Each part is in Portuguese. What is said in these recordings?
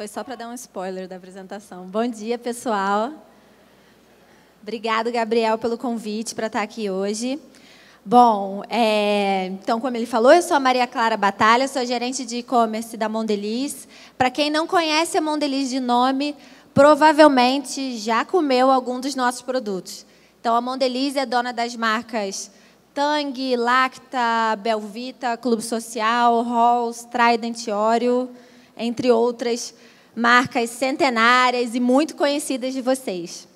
foi só para dar um spoiler da apresentação. Bom dia, pessoal. Obrigado, Gabriel, pelo convite para estar aqui hoje. Bom, é, então, como ele falou, eu sou a Maria Clara Batalha, sou gerente de e-commerce da Mondeliz. Para quem não conhece a Mondeliz de nome, provavelmente já comeu algum dos nossos produtos. Então, a Mondeliz é dona das marcas Tang, Lacta, Belvita, Clube Social, Halls, Trident Oreo, entre outras marcas centenárias e muito conhecidas de vocês.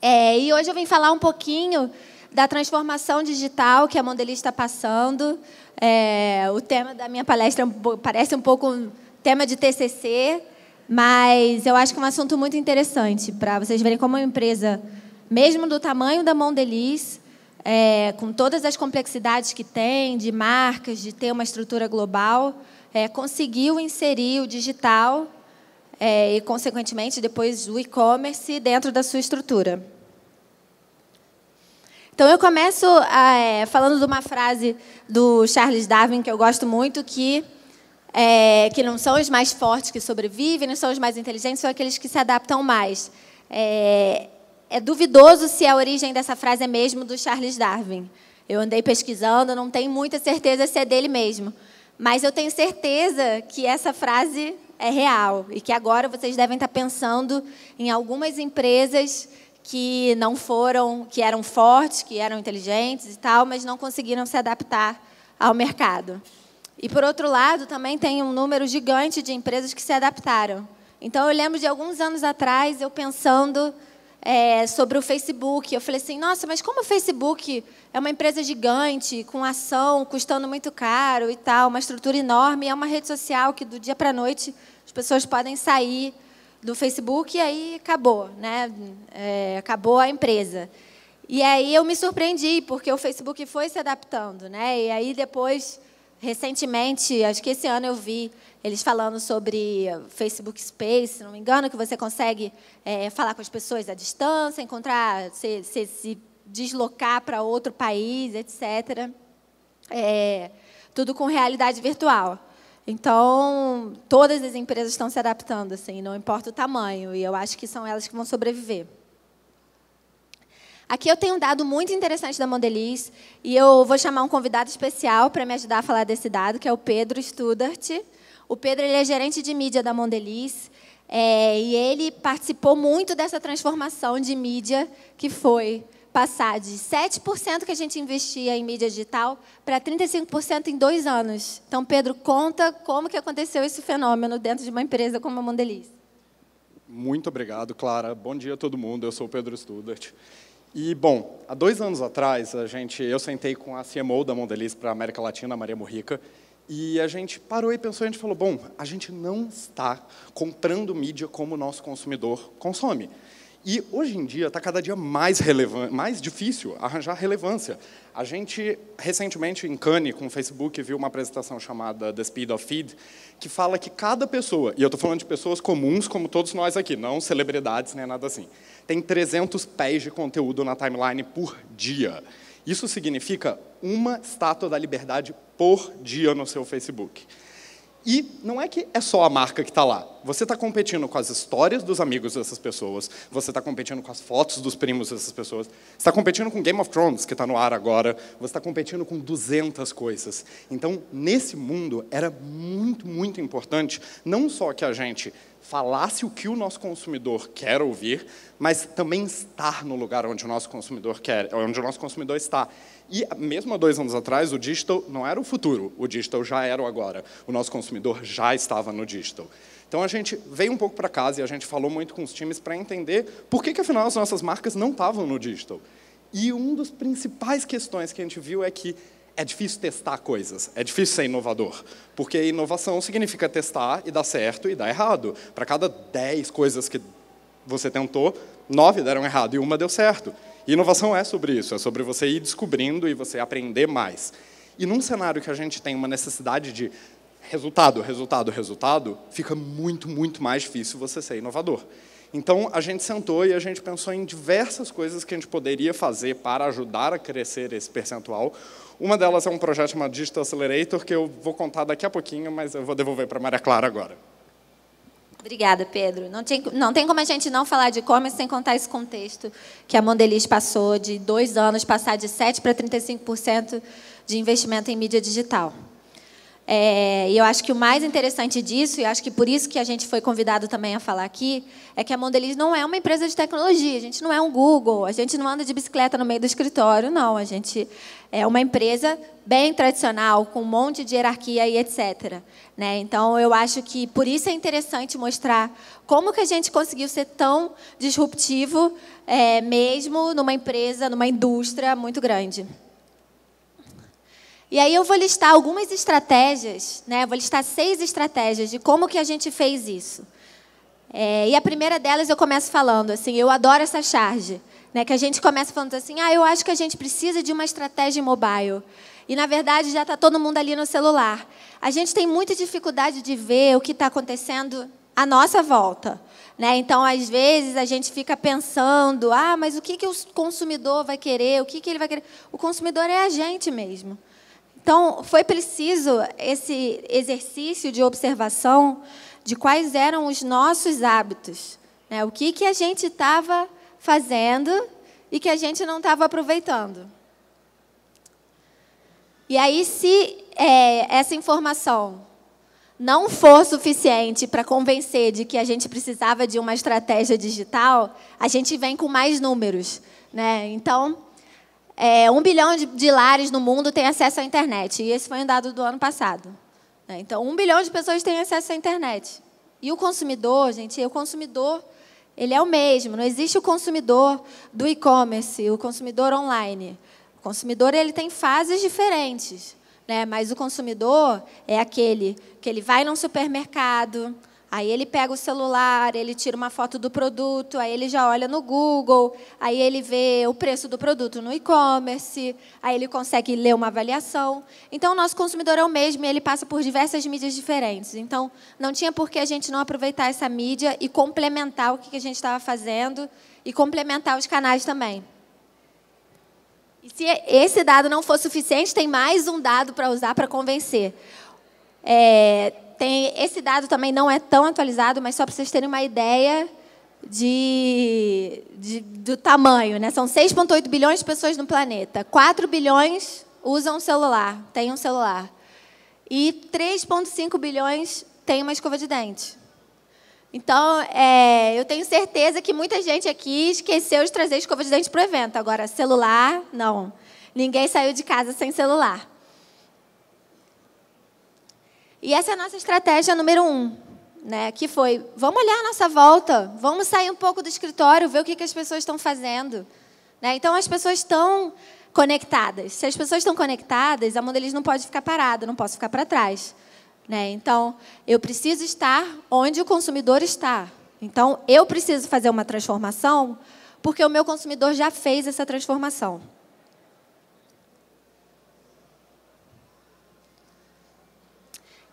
É, e hoje eu vim falar um pouquinho da transformação digital que a Mondeliz está passando. É, o tema da minha palestra é parece um pouco um tema de TCC, mas eu acho que é um assunto muito interessante para vocês verem como uma empresa, mesmo do tamanho da Mondelez, é, com todas as complexidades que tem de marcas, de ter uma estrutura global, é, conseguiu inserir o digital é, e, consequentemente, depois o e-commerce dentro da sua estrutura. Então, eu começo é, falando de uma frase do Charles Darwin que eu gosto muito, que é, que não são os mais fortes que sobrevivem, não são os mais inteligentes, são aqueles que se adaptam mais. É, é, duvidoso se a origem dessa frase é mesmo do Charles Darwin. Eu andei pesquisando, não tenho muita certeza se é dele mesmo. Mas eu tenho certeza que essa frase é real e que agora vocês devem estar pensando em algumas empresas que não foram, que eram fortes, que eram inteligentes e tal, mas não conseguiram se adaptar ao mercado. E por outro lado, também tem um número gigante de empresas que se adaptaram. Então eu lembro de alguns anos atrás eu pensando é, sobre o Facebook. Eu falei assim, nossa, mas como o Facebook é uma empresa gigante, com ação, custando muito caro e tal, uma estrutura enorme, é uma rede social que do dia para a noite as pessoas podem sair do Facebook e aí acabou, né? É, acabou a empresa. E aí eu me surpreendi, porque o Facebook foi se adaptando, né? E aí depois Recentemente, acho que esse ano eu vi eles falando sobre Facebook Space, se não me engano, que você consegue é, falar com as pessoas à distância, encontrar, se, se, se deslocar para outro país, etc. É, tudo com realidade virtual. Então, todas as empresas estão se adaptando, assim, não importa o tamanho, e eu acho que são elas que vão sobreviver. Aqui eu tenho um dado muito interessante da Mondeliz e eu vou chamar um convidado especial para me ajudar a falar desse dado, que é o Pedro Studart. O Pedro ele é gerente de mídia da Mondeliz é, e ele participou muito dessa transformação de mídia que foi passar de 7% que a gente investia em mídia digital para 35% em dois anos. Então, Pedro, conta como que aconteceu esse fenômeno dentro de uma empresa como a Mondeliz. Muito obrigado, Clara. Bom dia a todo mundo. Eu sou o Pedro Studart. E, bom, há dois anos atrás, a gente, eu sentei com a CMO da Mondeliz para a América Latina, Maria Murica, e a gente parou e pensou, a gente falou, bom, a gente não está comprando mídia como o nosso consumidor consome. E hoje em dia está cada dia mais, mais difícil arranjar relevância. A gente, recentemente, em Cannes, com o Facebook, viu uma apresentação chamada The Speed of Feed, que fala que cada pessoa, e eu estou falando de pessoas comuns como todos nós aqui, não celebridades nem nada assim, tem 300 pés de conteúdo na timeline por dia. Isso significa uma estátua da liberdade por dia no seu Facebook. E não é que é só a marca que está lá. Você está competindo com as histórias dos amigos dessas pessoas, você está competindo com as fotos dos primos dessas pessoas, você está competindo com Game of Thrones, que está no ar agora, você está competindo com 200 coisas. Então, nesse mundo, era muito, muito importante não só que a gente falasse o que o nosso consumidor quer ouvir, mas também estar no lugar onde o nosso consumidor quer, onde o nosso consumidor está. E mesmo há dois anos atrás, o digital não era o futuro, o digital já era o agora. O nosso consumidor já estava no digital. Então a gente veio um pouco para casa e a gente falou muito com os times para entender por que, que, afinal, as nossas marcas não estavam no digital. E uma das principais questões que a gente viu é que é difícil testar coisas, é difícil ser inovador, porque inovação significa testar e dar certo e dar errado. Para cada 10 coisas que você tentou, nove deram errado e uma deu certo inovação é sobre isso, é sobre você ir descobrindo e você aprender mais. E num cenário que a gente tem uma necessidade de resultado, resultado, resultado, fica muito, muito mais difícil você ser inovador. Então, a gente sentou e a gente pensou em diversas coisas que a gente poderia fazer para ajudar a crescer esse percentual. Uma delas é um projeto chamado Digital Accelerator, que eu vou contar daqui a pouquinho, mas eu vou devolver para a Maria Clara agora. Obrigada, Pedro. Não, tinha, não tem como a gente não falar de e-commerce sem contar esse contexto que a Mondeliz passou de dois anos, passar de 7% para 35% de investimento em mídia digital. É, e eu acho que o mais interessante disso, e acho que por isso que a gente foi convidado também a falar aqui, é que a Mondelez não é uma empresa de tecnologia, a gente não é um Google, a gente não anda de bicicleta no meio do escritório, não. A gente é uma empresa bem tradicional, com um monte de hierarquia e etc. Né? Então, eu acho que por isso é interessante mostrar como que a gente conseguiu ser tão disruptivo, é, mesmo numa empresa, numa indústria muito grande. E aí eu vou listar algumas estratégias, né? Vou listar seis estratégias de como que a gente fez isso. É, e a primeira delas eu começo falando assim, eu adoro essa charge, né? Que a gente começa falando assim, ah, eu acho que a gente precisa de uma estratégia mobile. E na verdade já está todo mundo ali no celular. A gente tem muita dificuldade de ver o que está acontecendo à nossa volta. Né? Então, às vezes, a gente fica pensando, ah, mas o que, que o consumidor vai querer? O que, que ele vai querer? O consumidor é a gente mesmo. Então, foi preciso esse exercício de observação de quais eram os nossos hábitos, né? o que, que a gente estava fazendo e que a gente não estava aproveitando. E aí, se é, essa informação não for suficiente para convencer de que a gente precisava de uma estratégia digital, a gente vem com mais números. Né? Então, é, um bilhão de, de lares no mundo tem acesso à internet. E esse foi um dado do ano passado. Né? Então, um bilhão de pessoas têm acesso à internet. E o consumidor, gente, o consumidor, ele é o mesmo. Não existe o consumidor do e-commerce, o consumidor online. O consumidor, ele tem fases diferentes. Né? Mas o consumidor é aquele que ele vai num supermercado, Aí ele pega o celular, ele tira uma foto do produto, aí ele já olha no Google, aí ele vê o preço do produto no e-commerce, aí ele consegue ler uma avaliação. Então, o nosso consumidor é o mesmo e ele passa por diversas mídias diferentes. Então, não tinha por que a gente não aproveitar essa mídia e complementar o que a gente estava fazendo e complementar os canais também. E se esse dado não for suficiente, tem mais um dado para usar para convencer. É, tem, esse dado também não é tão atualizado, mas só para vocês terem uma ideia de, de do tamanho. Né? São 6,8 bilhões de pessoas no planeta. 4 bilhões usam um celular, têm um celular. E 3,5 bilhões têm uma escova de dente. Então, é, eu tenho certeza que muita gente aqui esqueceu de trazer escova de dente para o evento. Agora, celular, não. Ninguém saiu de casa sem celular. E essa é a nossa estratégia número um, né? Que foi, vamos olhar a nossa volta, vamos sair um pouco do escritório, ver o que, que as pessoas estão fazendo. Né? Então as pessoas estão conectadas. Se as pessoas estão conectadas, a deles não pode ficar parada, não posso ficar para trás. Né? Então, eu preciso estar onde o consumidor está. Então, eu preciso fazer uma transformação porque o meu consumidor já fez essa transformação.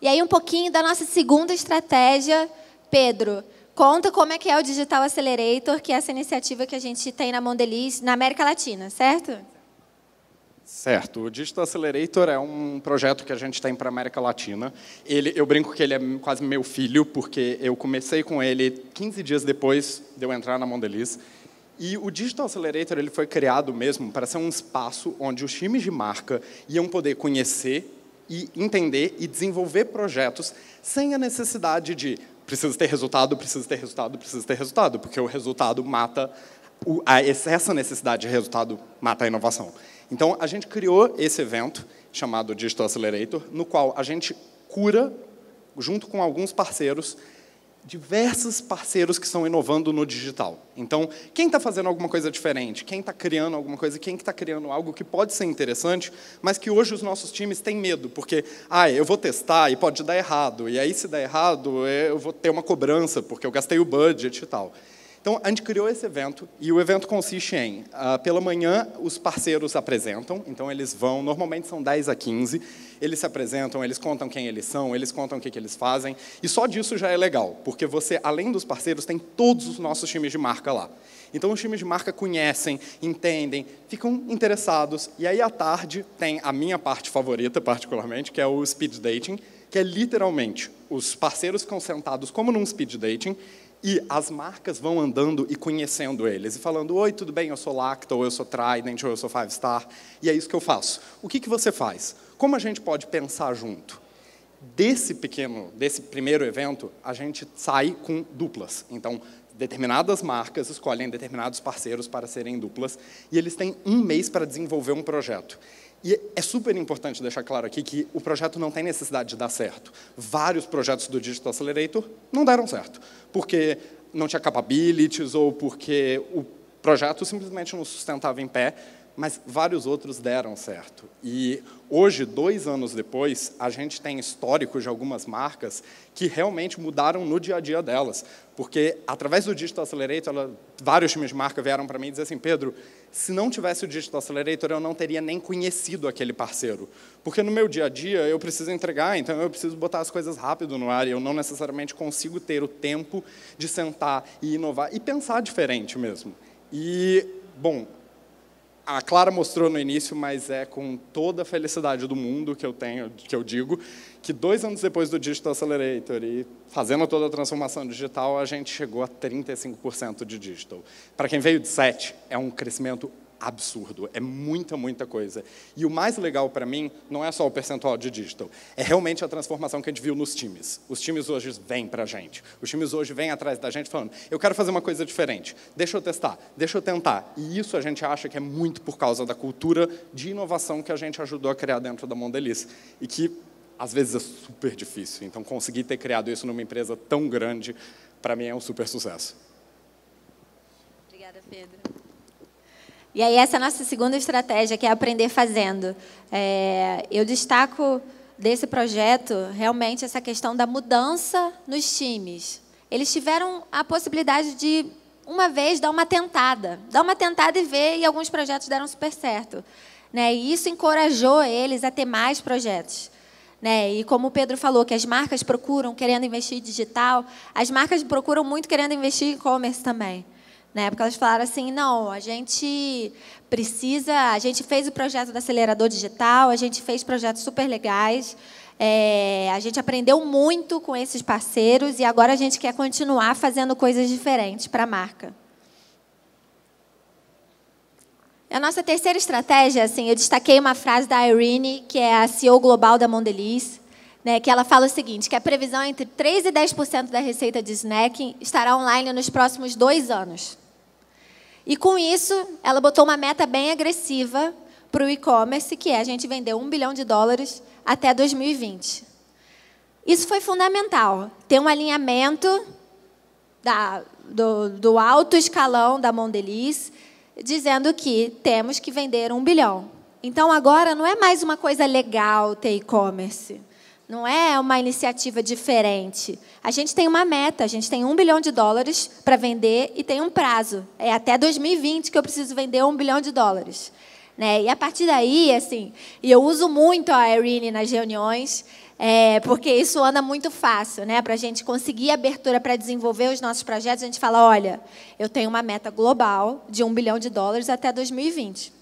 E aí um pouquinho da nossa segunda estratégia, Pedro. Conta como é que é o Digital Accelerator, que é essa iniciativa que a gente tem na Mondeliz, na América Latina, certo? Certo. O Digital Accelerator é um projeto que a gente tem para a América Latina. Ele, eu brinco que ele é quase meu filho, porque eu comecei com ele 15 dias depois de eu entrar na Mondeliz. E o Digital Accelerator ele foi criado mesmo para ser um espaço onde os times de marca iam poder conhecer e entender e desenvolver projetos sem a necessidade de preciso ter resultado, preciso ter resultado, preciso ter resultado, porque o resultado mata o, a, essa necessidade de resultado mata a inovação. Então a gente criou esse evento chamado Digital Accelerator, no qual a gente cura junto com alguns parceiros diversos parceiros que estão inovando no digital. Então, quem está fazendo alguma coisa diferente, quem está criando alguma coisa, quem está criando algo que pode ser interessante, mas que hoje os nossos times têm medo, porque, ah, eu vou testar e pode dar errado, e aí se der errado é, eu vou ter uma cobrança, porque eu gastei o budget e tal. Então, a gente criou esse evento, e o evento consiste em, ah, pela manhã, os parceiros apresentam, então eles vão, normalmente são 10 a 15, eles se apresentam, eles contam quem eles são, eles contam o que, que eles fazem. E só disso já é legal, porque você, além dos parceiros, tem todos os nossos times de marca lá. Então os times de marca conhecem, entendem, ficam interessados. E aí à tarde tem a minha parte favorita, particularmente, que é o speed dating, que é literalmente os parceiros ficam sentados como num speed dating e as marcas vão andando e conhecendo eles e falando: Oi, tudo bem? Eu sou Lacta, ou eu sou Trident, ou eu sou Five Star, e é isso que eu faço. O que, que você faz? Como a gente pode pensar junto? Desse pequeno, desse primeiro evento, a gente sai com duplas. Então, determinadas marcas escolhem determinados parceiros para serem duplas e eles têm um mês para desenvolver um projeto. E é super importante deixar claro aqui que o projeto não tem necessidade de dar certo. Vários projetos do Digital Accelerator não deram certo, porque não tinha capabilities ou porque o projeto simplesmente não sustentava em pé, mas vários outros deram certo. E hoje, dois anos depois, a gente tem histórico de algumas marcas que realmente mudaram no dia a dia delas, porque através do Digital Accelerator, ela, vários times de marca vieram para mim e dizer assim, Pedro, se não tivesse o Digital Accelerator, eu não teria nem conhecido aquele parceiro, porque no meu dia a dia eu preciso entregar, então eu preciso botar as coisas rápido no ar, e eu não necessariamente consigo ter o tempo de sentar e inovar e pensar diferente mesmo. E Bom, a Clara mostrou no início, mas é com toda a felicidade do mundo que eu tenho, que eu digo, que dois anos depois do Digital Accelerator e fazendo toda a transformação digital, a gente chegou a 35% de digital. Para quem veio de 7, é um crescimento absurdo, é muita, muita coisa. E o mais legal para mim não é só o percentual de digital, é realmente a transformação que a gente viu nos times. Os times hoje vêm para a gente, os times hoje vêm atrás da gente falando, eu quero fazer uma coisa diferente, deixa eu testar, deixa eu tentar. E isso a gente acha que é muito por causa da cultura de inovação que a gente ajudou a criar dentro da Mondeliz e que às vezes é super difícil. Então conseguir ter criado isso numa empresa tão grande, para mim é um super sucesso. Obrigada, Pedro. E aí essa é a nossa segunda estratégia, que é aprender fazendo. É, eu destaco desse projeto realmente essa questão da mudança nos times. Eles tiveram a possibilidade de uma vez dar uma tentada, dar uma tentada e ver, e alguns projetos deram super certo. Né? E isso encorajou eles a ter mais projetos. Né? E como o Pedro falou, que as marcas procuram querendo investir em digital, as marcas procuram muito querendo investir em e-commerce também. Na época elas falaram assim, não, a gente precisa, a gente fez o projeto do acelerador digital, a gente fez projetos super legais, é, a gente aprendeu muito com esses parceiros e agora a gente quer continuar fazendo coisas diferentes para a marca. A nossa terceira estratégia, assim, eu destaquei uma frase da Irene, que é a CEO global da Mondelez, né, que ela fala o seguinte, que a previsão é entre 3% e 10% da receita de snack estará online nos próximos dois anos. E com isso, ela botou uma meta bem agressiva para o e-commerce, que é a gente vender um bilhão de dólares até 2020. Isso foi fundamental, ter um alinhamento da, do, do, alto escalão da Mondelez dizendo que temos que vender um bilhão. Então, agora, não é mais uma coisa legal ter e-commerce. Não é uma iniciativa diferente. A gente tem uma meta, a gente tem um bilhão de dólares para vender e tem um prazo. É até 2020 que eu preciso vender um bilhão de dólares. Né? E a partir daí, assim, e eu uso muito a Irene nas reuniões, é, porque isso anda muito fácil, né? Para a gente conseguir abertura para desenvolver os nossos projetos, a gente fala: olha, eu tenho uma meta global de um bilhão de dólares até 2020.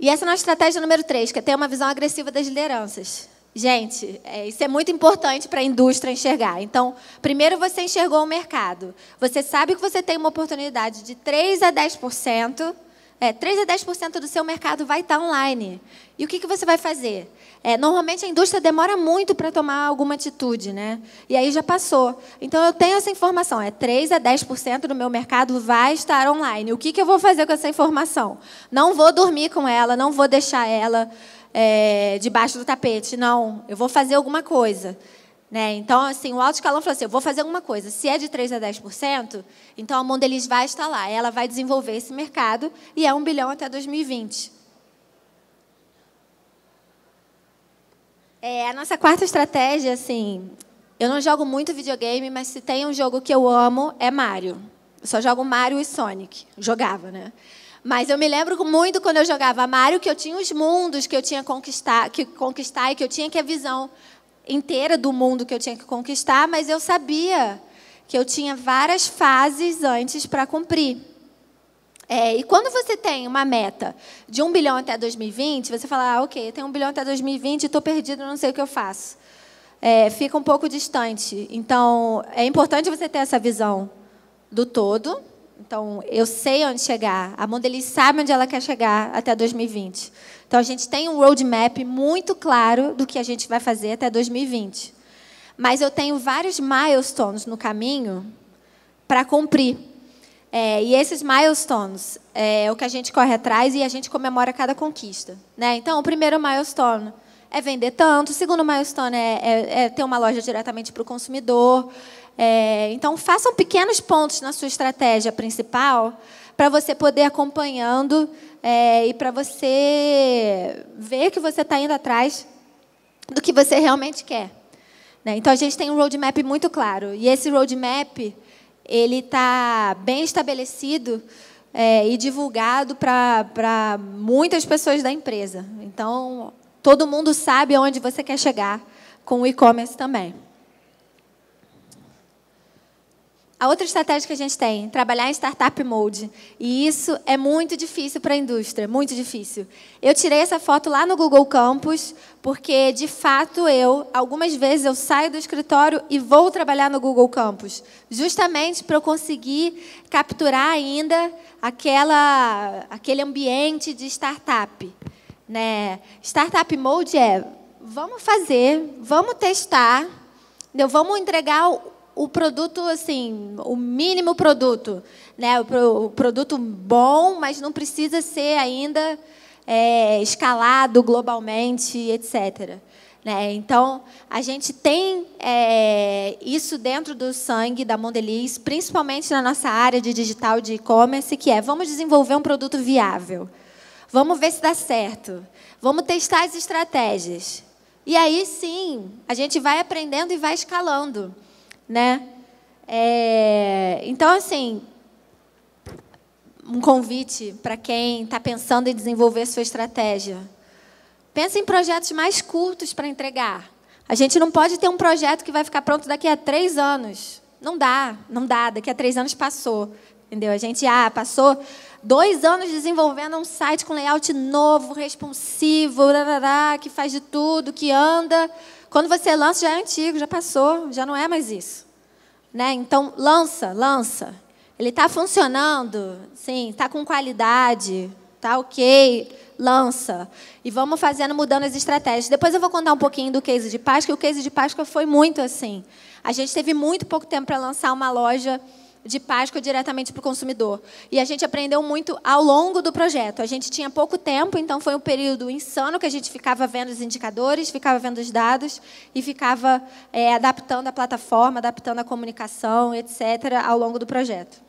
E essa é a nossa estratégia número 3, que é ter uma visão agressiva das lideranças. Gente, é, isso é muito importante para a indústria enxergar. Então, primeiro você enxergou o mercado. Você sabe que você tem uma oportunidade de 3 a 10% é, 3 a 10% do seu mercado vai estar online. E o que, que você vai fazer? É, normalmente a indústria demora muito para tomar alguma atitude, né? E aí já passou. Então eu tenho essa informação: é 3 a 10% do meu mercado vai estar online. O que, que eu vou fazer com essa informação? Não vou dormir com ela, não vou deixar ela é, debaixo do tapete. Não, eu vou fazer alguma coisa. Né? Então, assim, o alto escalão falou assim: eu vou fazer alguma coisa. Se é de 3% a 10%, então a Mondelez vai estar lá. Ela vai desenvolver esse mercado e é um bilhão até 2020. É, a nossa quarta estratégia, assim, eu não jogo muito videogame, mas se tem um jogo que eu amo, é Mario. Eu só jogo Mario e Sonic. Jogava, né? Mas eu me lembro muito quando eu jogava Mario que eu tinha os mundos que eu tinha conquistar, que conquistar e que eu tinha que a visão inteira do mundo que eu tinha que conquistar, mas eu sabia que eu tinha várias fases antes para cumprir. É, e quando você tem uma meta de um bilhão até 2020, você fala, ah, ok, eu tenho um bilhão até 2020 e estou perdido, não sei o que eu faço. É, fica um pouco distante. Então, é importante você ter essa visão do todo então, eu sei onde chegar. A Mondelez sabe onde ela quer chegar até 2020. Então, a gente tem um roadmap muito claro do que a gente vai fazer até 2020. Mas eu tenho vários milestones no caminho para cumprir. É, e esses milestones é, é o que a gente corre atrás e a gente comemora cada conquista. Né? Então, o primeiro milestone é vender tanto. O segundo milestone é, é, é ter uma loja diretamente para o consumidor. É, então, façam pequenos pontos na sua estratégia principal para você poder acompanhando é, e para você ver que você está indo atrás do que você realmente quer. Né? Então, a gente tem um roadmap muito claro. E esse roadmap ele está bem estabelecido é, e divulgado para muitas pessoas da empresa. Então, todo mundo sabe onde você quer chegar com o e-commerce também. A outra estratégia que a gente tem, trabalhar em startup mode. E isso é muito difícil para a indústria, muito difícil. Eu tirei essa foto lá no Google Campus, porque de fato eu, algumas vezes eu saio do escritório e vou trabalhar no Google Campus, justamente para eu conseguir capturar ainda aquela aquele ambiente de startup, né? Startup mode é vamos fazer, vamos testar, né? vamos entregar o produto, assim, o mínimo produto, né? o, produto bom, mas não precisa ser ainda é, escalado globalmente, etc. Né? Então, a gente tem é, isso dentro do sangue da Mondeliz, principalmente na nossa área de digital de e-commerce, que é vamos desenvolver um produto viável. Vamos ver se dá certo. Vamos testar as estratégias. E aí sim, a gente vai aprendendo e vai escalando né? É, então, assim, um convite para quem está pensando em desenvolver sua estratégia. Pensa em projetos mais curtos para entregar. A gente não pode ter um projeto que vai ficar pronto daqui a três anos. Não dá, não dá. Daqui a três anos passou. Entendeu? A gente ah, passou dois anos desenvolvendo um site com layout novo, responsivo, que faz de tudo, que anda. Quando você lança, já é antigo, já passou, já não é mais isso. Né? Então, lança, lança. Ele está funcionando, sim, está com qualidade, tá ok, lança. E vamos fazendo, mudando as estratégias. Depois eu vou contar um pouquinho do case de Páscoa, o case de Páscoa foi muito assim. A gente teve muito pouco tempo para lançar uma loja de Páscoa diretamente para o consumidor. E a gente aprendeu muito ao longo do projeto. A gente tinha pouco tempo, então foi um período insano que a gente ficava vendo os indicadores, ficava vendo os dados e ficava é, adaptando a plataforma, adaptando a comunicação, etc., ao longo do projeto.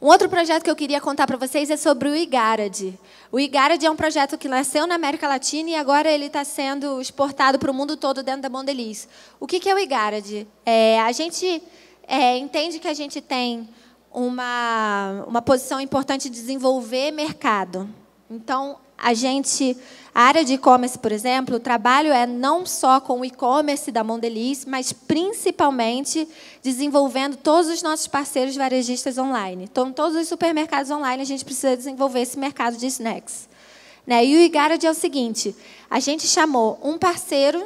Um outro projeto que eu queria contar para vocês é sobre o IGARAD. O IGARAD é um projeto que nasceu na América Latina e agora ele está sendo exportado para o mundo todo dentro da Mondeliz. O que, que é o IGARAD? É, a gente é, entende que a gente tem uma, uma posição importante de desenvolver mercado. Então, a gente, a área de e-commerce, por exemplo, o trabalho é não só com o e-commerce da Mondeliz, mas principalmente desenvolvendo todos os nossos parceiros varejistas online. Então, todos os supermercados online, a gente precisa desenvolver esse mercado de snacks. Né? E o Igarad é o seguinte, a gente chamou um parceiro,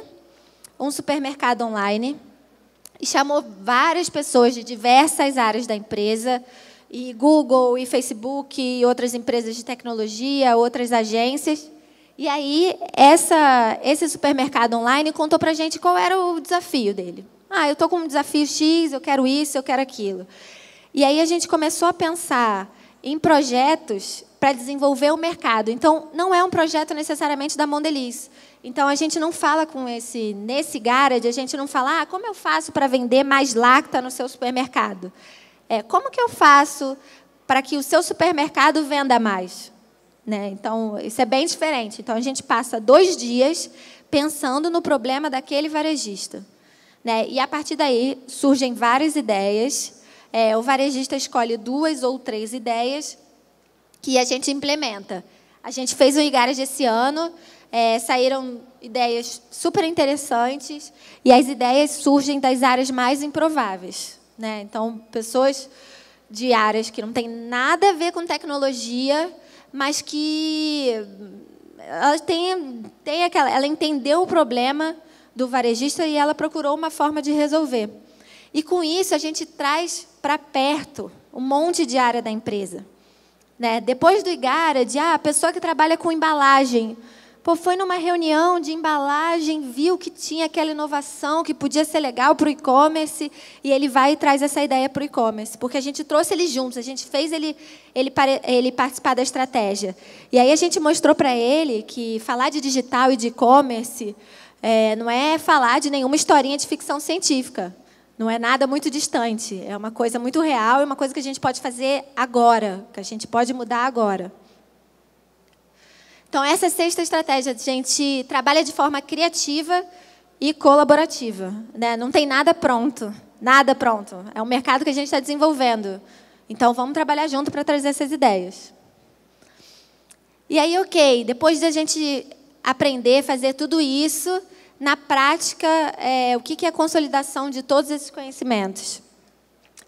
um supermercado online, e chamou várias pessoas de diversas áreas da empresa, e Google, e Facebook, e outras empresas de tecnologia, outras agências. E aí, essa, esse supermercado online contou para a gente qual era o desafio dele. Ah, eu estou com um desafio X, eu quero isso, eu quero aquilo. E aí a gente começou a pensar em projetos para desenvolver o mercado. Então, não é um projeto necessariamente da Mondeliz. Então a gente não fala com esse nesse garage, a gente não fala, ah, como eu faço para vender mais lacta no seu supermercado? É, como que eu faço para que o seu supermercado venda mais? Né? Então, isso é bem diferente. Então, a gente passa dois dias pensando no problema daquele varejista. Né? E a partir daí surgem várias ideias. É, o varejista escolhe duas ou três ideias que a gente implementa. A gente fez o Igarage desse ano, é, saíram ideias super interessantes e as ideias surgem das áreas mais improváveis. Né? Então, pessoas de áreas que não têm nada a ver com tecnologia, mas que hum, ela, tem, tem aquela, ela entendeu o problema do varejista e ela procurou uma forma de resolver. E com isso a gente traz para perto um monte de área da empresa. Né? Depois do Igara, de ah, a pessoa que trabalha com embalagem. Pô, foi numa reunião de embalagem, viu que tinha aquela inovação que podia ser legal para o e-commerce, e ele vai e traz essa ideia para o e-commerce. Porque a gente trouxe ele juntos, a gente fez ele, ele, ele participar da estratégia. E aí a gente mostrou para ele que falar de digital e de e-commerce é, não é falar de nenhuma historinha de ficção científica. Não é nada muito distante, é uma coisa muito real e é uma coisa que a gente pode fazer agora, que a gente pode mudar agora. Então, essa é a sexta estratégia. A gente trabalha de forma criativa e colaborativa. Né? Não tem nada pronto, nada pronto. É um mercado que a gente está desenvolvendo. Então, vamos trabalhar junto para trazer essas ideias. E aí, ok, depois da gente aprender a fazer tudo isso, na prática é, o que é a consolidação de todos esses conhecimentos.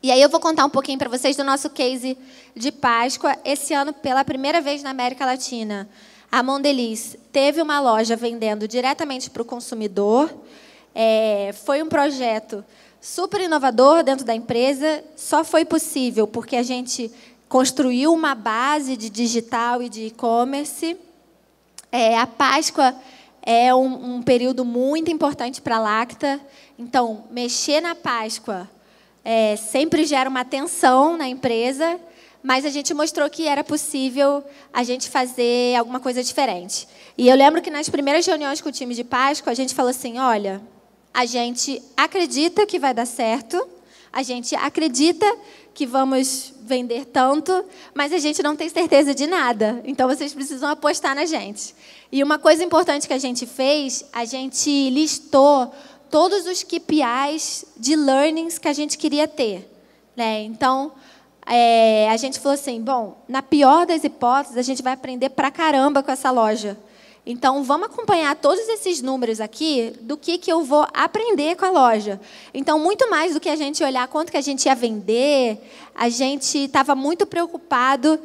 E aí eu vou contar um pouquinho para vocês do nosso case de Páscoa. Esse ano, pela primeira vez na América Latina, a Mondeliz teve uma loja vendendo diretamente para o consumidor. É, foi um projeto super inovador dentro da empresa. Só foi possível porque a gente construiu uma base de digital e de e-commerce. É, a Páscoa é um, um período muito importante para a lacta. Então, mexer na Páscoa é, sempre gera uma tensão na empresa, mas a gente mostrou que era possível a gente fazer alguma coisa diferente. E eu lembro que nas primeiras reuniões com o time de Páscoa, a gente falou assim: olha, a gente acredita que vai dar certo, a gente acredita que vamos vender tanto, mas a gente não tem certeza de nada. Então vocês precisam apostar na gente. E uma coisa importante que a gente fez, a gente listou todos os KPIs de learnings que a gente queria ter. Né? Então, é, a gente falou assim: bom, na pior das hipóteses, a gente vai aprender pra caramba com essa loja. Então, vamos acompanhar todos esses números aqui do que, que eu vou aprender com a loja. Então, muito mais do que a gente olhar quanto que a gente ia vender, a gente estava muito preocupado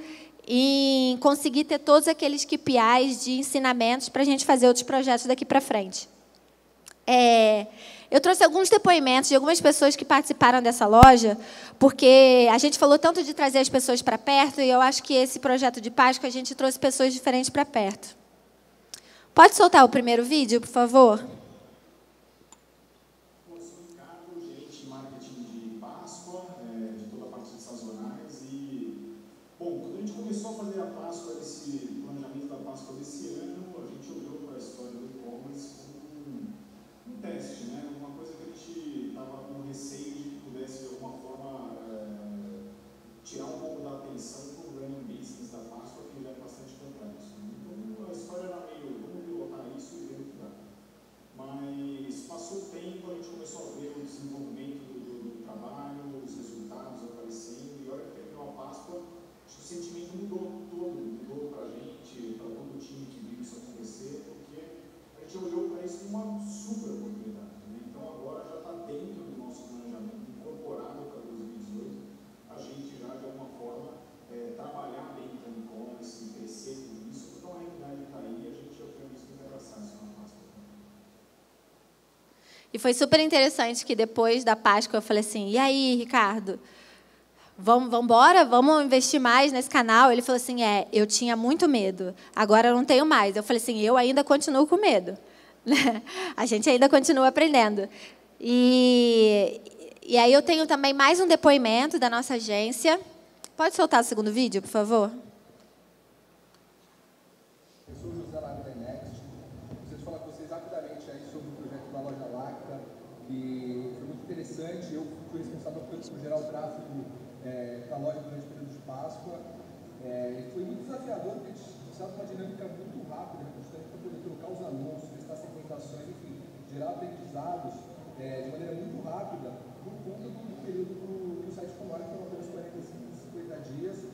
em conseguir ter todos aqueles KPIs de ensinamentos para a gente fazer outros projetos daqui para frente. É, eu trouxe alguns depoimentos de algumas pessoas que participaram dessa loja, porque a gente falou tanto de trazer as pessoas para perto, e eu acho que esse projeto de Páscoa a gente trouxe pessoas diferentes para perto. Pode soltar o primeiro vídeo, por favor? E foi super interessante que depois da Páscoa eu falei assim: e aí, Ricardo? Vamos, vamos embora? Vamos investir mais nesse canal? Ele falou assim: é, eu tinha muito medo, agora eu não tenho mais. Eu falei assim: eu ainda continuo com medo. Né? A gente ainda continua aprendendo. E, e aí eu tenho também mais um depoimento da nossa agência. Pode soltar o segundo vídeo, por favor? Eu sou José Lago Gostaria de falar com vocês rapidamente aí sobre o projeto da Loja Lacta, que foi muito interessante. Eu fui responsável por gerar o tráfego é, da loja durante o período de Páscoa. É, foi muito desafiador, porque a gente precisava de uma dinâmica muito rápida, constante, para poder trocar os anúncios, testar segmentações, enfim, gerar aprendizados é, de maneira muito rápida, por conta do período do, do site com ar, que foram apenas 45, 50 dias.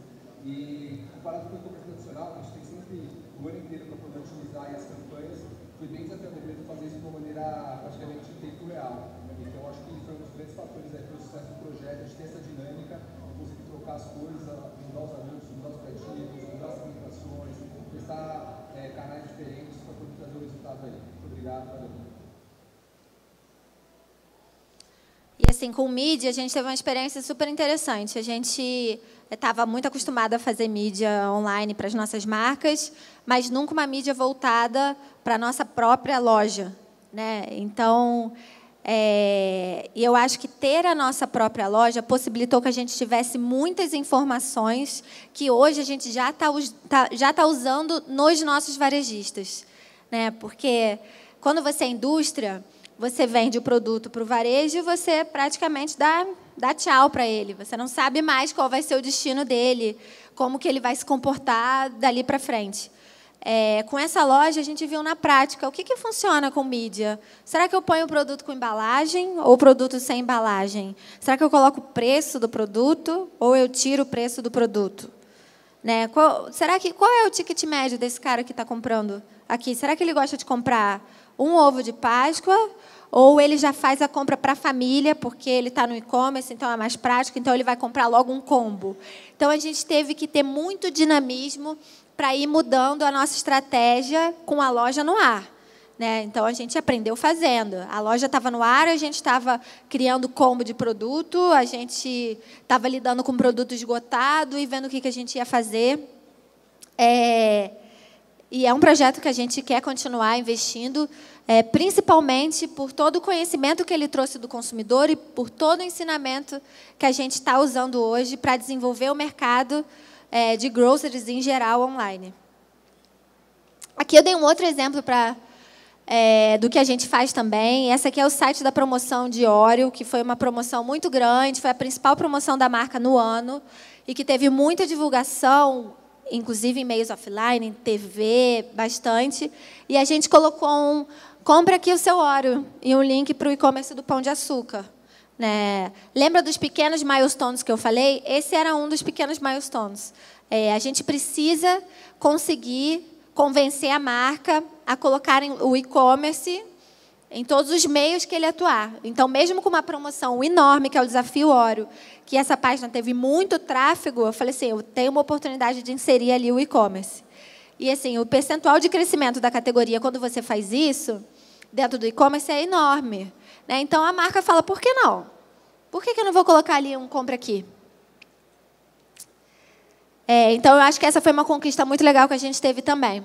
E comparado com o e-commerce tradicional, a gente tem sempre o ano inteiro para poder otimizar as campanhas. foi bem desafiador fazer isso de uma maneira praticamente em tempo real. Né? Então acho que foi um dos grandes fatores para o sucesso do projeto, a gente ter essa dinâmica, conseguir trocar as coisas, ah, mudar os anúncios, mudar os criativos, mudar as comunicações, testar é, canais diferentes para poder trazer o resultado aí. Muito obrigado, valeu. assim, com mídia, a gente teve uma experiência super interessante. A gente estava eh, muito acostumada a fazer mídia online para as nossas marcas, mas nunca uma mídia voltada para a nossa própria loja. Né? Então, é, eu acho que ter a nossa própria loja possibilitou que a gente tivesse muitas informações que hoje a gente já está tá, já tá usando nos nossos varejistas. Né? Porque quando você é indústria, você vende o produto para o varejo e você praticamente dá, dá tchau para ele. Você não sabe mais qual vai ser o destino dele, como que ele vai se comportar dali para frente. É, com essa loja, a gente viu na prática o que, que funciona com mídia. Será que eu ponho o produto com embalagem ou o produto sem embalagem? Será que eu coloco o preço do produto ou eu tiro o preço do produto? Né? Qual, será que qual é o ticket médio desse cara que está comprando aqui? Será que ele gosta de comprar um ovo de Páscoa, ou ele já faz a compra para a família, porque ele está no e-commerce, então é mais prático, então ele vai comprar logo um combo. Então a gente teve que ter muito dinamismo para ir mudando a nossa estratégia com a loja no ar. Né? Então a gente aprendeu fazendo. A loja estava no ar, a gente estava criando combo de produto, a gente estava lidando com produto esgotado e vendo o que, que a gente ia fazer. É... E é um projeto que a gente quer continuar investindo, é, principalmente por todo o conhecimento que ele trouxe do consumidor e por todo o ensinamento que a gente está usando hoje para desenvolver o mercado é, de groceries em geral online. Aqui eu dei um outro exemplo para é, do que a gente faz também. Essa aqui é o site da promoção de Oreo, que foi uma promoção muito grande, foi a principal promoção da marca no ano e que teve muita divulgação, inclusive em meios offline, em TV, bastante. E a gente colocou um compra aqui o seu óleo e um link para o e-commerce do Pão de Açúcar. Né? Lembra dos pequenos milestones que eu falei? Esse era um dos pequenos milestones. É, a gente precisa conseguir convencer a marca a colocar o e-commerce em todos os meios que ele atuar. Então, mesmo com uma promoção enorme, que é o Desafio Oro, que essa página teve muito tráfego, eu falei assim, eu tenho uma oportunidade de inserir ali o e-commerce. E, assim, o percentual de crescimento da categoria, quando você faz isso, dentro do e-commerce, é enorme. Né? Então, a marca fala, por que não? Por que, que eu não vou colocar ali um compra aqui? É, então, eu acho que essa foi uma conquista muito legal que a gente teve também.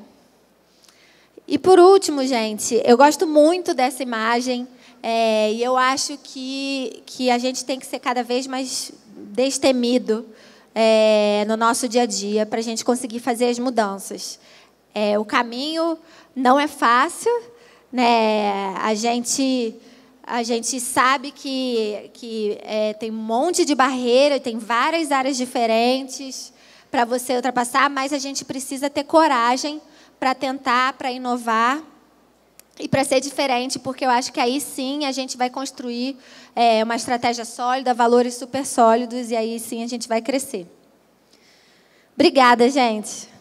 E por último, gente, eu gosto muito dessa imagem é, e eu acho que, que a gente tem que ser cada vez mais destemido é, no nosso dia a dia para a gente conseguir fazer as mudanças. É, o caminho não é fácil, né? A gente a gente sabe que, que é, tem um monte de barreira, tem várias áreas diferentes para você ultrapassar, mas a gente precisa ter coragem para tentar, para inovar e para ser diferente, porque eu acho que aí sim a gente vai construir é, uma estratégia sólida, valores super sólidos, e aí sim a gente vai crescer. Obrigada, gente.